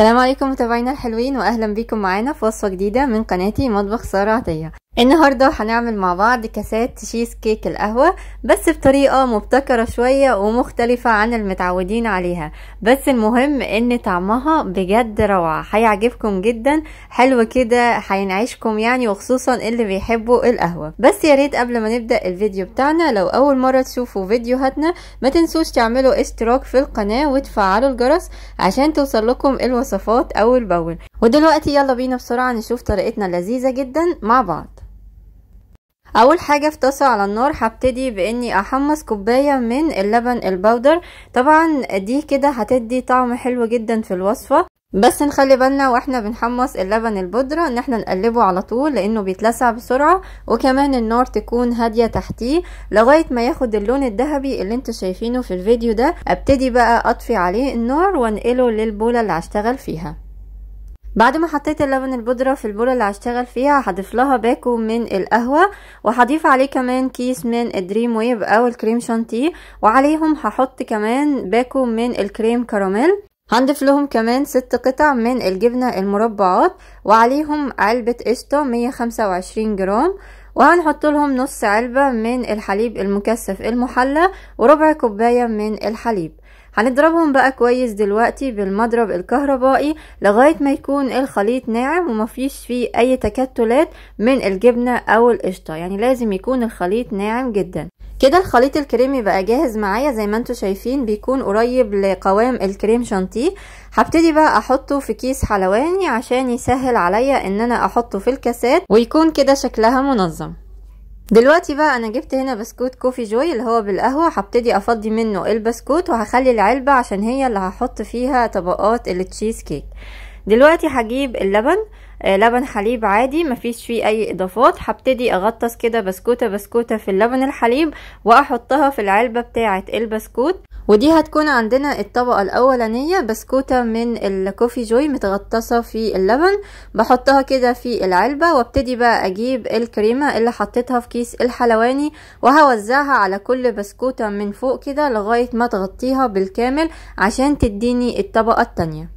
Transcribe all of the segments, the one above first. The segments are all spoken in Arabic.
السلام عليكم متابعينا الحلوين واهلا بيكم معانا في وصفه جديده من قناتي مطبخ ساره عطيه النهارده هنعمل مع بعض كاسات تشيز كيك القهوه بس بطريقه مبتكره شويه ومختلفه عن المتعودين عليها بس المهم ان طعمها بجد روعه هيعجبكم جدا حلو كده هينعشكم يعني وخصوصا اللي بيحبوا القهوه بس يا ريت قبل ما نبدا الفيديو بتاعنا لو اول مره تشوفوا فيديوهاتنا ما تنسوش تعملوا اشتراك في القناه وتفعلوا الجرس عشان توصل لكم الوصفات اول باول ودلوقتي يلا بينا بسرعه نشوف طريقتنا اللذيذه جدا مع بعض اول حاجه في طاسه على النار هبتدي باني احمص كوبايه من اللبن البودر طبعا دي كده هتدي طعم حلو جدا في الوصفه بس نخلي بالنا واحنا بنحمص اللبن البودرة ان احنا نقلبه على طول لانه بيتلسع بسرعة وكمان النار تكون هادية تحتيه لغاية ما ياخد اللون الذهبي اللي انتوا شايفينه في الفيديو ده ابتدي بقى اطفي عليه النار وانقله للبولة اللي هشتغل فيها بعد ما حطيت اللبن البودرة في البولة اللي هشتغل فيها هضيف لها باكو من القهوة وهضيف عليه كمان كيس من الدريم ويب او الكريم شانتيه وعليهم هحط كمان باكو من الكريم كراميل هنضيف لهم كمان ست قطع من الجبنة المربعات وعليهم علبة قشطة 125 جرام وهنحط لهم نص علبة من الحليب المكثف المحلى وربع كوباية من الحليب هنضربهم بقى كويس دلوقتي بالمضرب الكهربائي لغاية ما يكون الخليط ناعم ومفيش فيه اي تكتلات من الجبنة او القشطة يعني لازم يكون الخليط ناعم جدا كده الخليط الكريمي بقى جاهز معايا زي ما انتم شايفين بيكون قريب لقوام الكريم شانتيه هبتدي بقى احطه في كيس حلواني عشان يسهل عليا ان انا احطه في الكاسات ويكون كده شكلها منظم دلوقتي بقى انا جبت هنا بسكوت كوفي جوي اللي هو بالقهوه هبتدي افضي منه البسكوت وهخلي العلبه عشان هي اللي هحط فيها طبقات التشيز كيك دلوقتي هجيب اللبن آه، لبن حليب عادي مفيش فيه اي اضافات هبتدي اغطس كده بسكوته بسكوته في اللبن الحليب واحطها في العلبه بتاعه البسكوت ودي هتكون عندنا الطبقة الاولانية بسكوتة من الكوفي جوي متغطسة في اللبن بحطها كده في العلبة وابتدي بقى اجيب الكريمة اللي حطيتها في كيس الحلواني وهوزعها على كل بسكوتة من فوق كده لغاية ما تغطيها بالكامل عشان تديني الطبقة التانية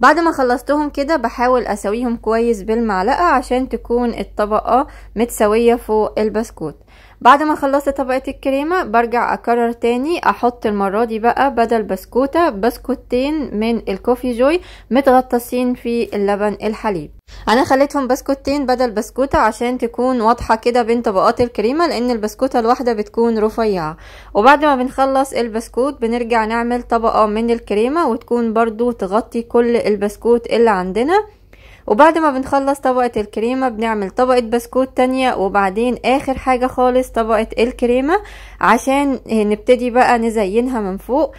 بعد ما خلصتهم كده بحاول اسويهم كويس بالمعلقة عشان تكون الطبقة متساوية فوق البسكوت بعد ما خلصت طبقة الكريمة برجع اكرر تاني احط المرة دي بقى بدل بسكوتة بسكوتين من الكوفي جوي متغطسين في اللبن الحليب انا خليتهم بسكوتين بدل بسكوتة عشان تكون واضحة كده بين طبقات الكريمة لان البسكوتة الواحدة بتكون رفيعة وبعد ما بنخلص البسكوت بنرجع نعمل طبقة من الكريمة وتكون برضو تغطي كل البسكوت اللي عندنا وبعد ما بنخلص طبقة الكريمة بنعمل طبقة بسكوت تانية وبعدين اخر حاجة خالص طبقة الكريمة عشان نبتدي بقى نزينها من فوق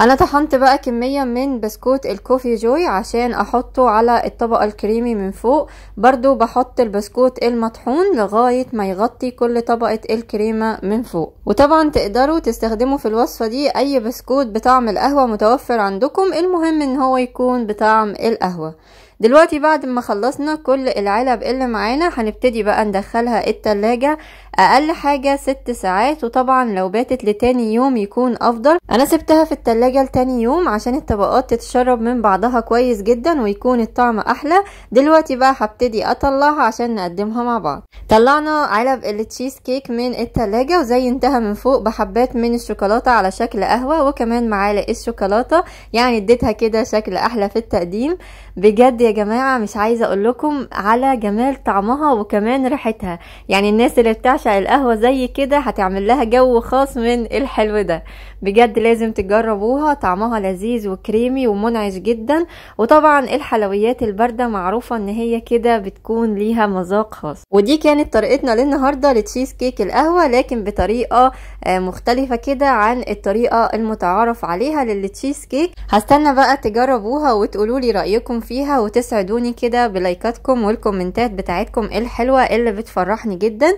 انا طحنت بقى كمية من بسكوت الكوفي جوي عشان احطه على الطبقة الكريمي من فوق برضو بحط البسكوت المطحون لغاية ما يغطي كل طبقة الكريمة من فوق وطبعا تقدروا تستخدموا في الوصفة دي اي بسكوت بطعم القهوة متوفر عندكم المهم ان هو يكون بطعم القهوة دلوقتي بعد ما خلصنا كل العلب اللي معانا هنبتدي بقى ندخلها التلاجة اقل حاجة ست ساعات وطبعا لو باتت لتاني يوم يكون افضل انا سبتها في التلاجة لتاني يوم عشان الطبقات تتشرب من بعضها كويس جدا ويكون الطعم احلى دلوقتي بقى هبتدي اطلعها عشان نقدمها مع بعض طلعنا علب التشيز كيك من التلاجة وزينتها من فوق بحبات من الشوكولاتة على شكل قهوة وكمان معالق الشوكولاتة يعني اديتها كده شكل احلى في التقديم بجد يا جماعة مش عايزة اقول لكم على جمال طعمها وكمان ريحتها يعني الناس اللي بتعشق القهوة زي كده هتعمل لها جو خاص من الحلو ده بجد لازم تجربوها طعمها لذيذ وكريمي ومنعش جدا وطبعا الحلويات الباردة معروفة ان هي كده بتكون ليها مذاق خاص ودي كانت طريقتنا للنهاردة لتشيز كيك القهوة لكن بطريقة آه، مختلفة كده عن الطريقة المتعارف عليها للتشيز كيك هستنى بقى تجربوها وتقولولي رأيكم فيها وت تسعدوني كده بلايكاتكم والكومنتات بتاعتكم الحلوة اللي بتفرحني جدا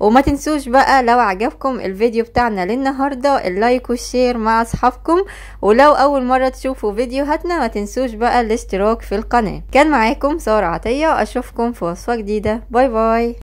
وما تنسوش بقى لو عجبكم الفيديو بتاعنا للنهاردة اللايك والشير مع اصحابكم ولو اول مرة تشوفوا فيديوهاتنا ما تنسوش بقى الاشتراك في القناة كان معاكم سارة عطية اشوفكم في وصفة جديدة باي باي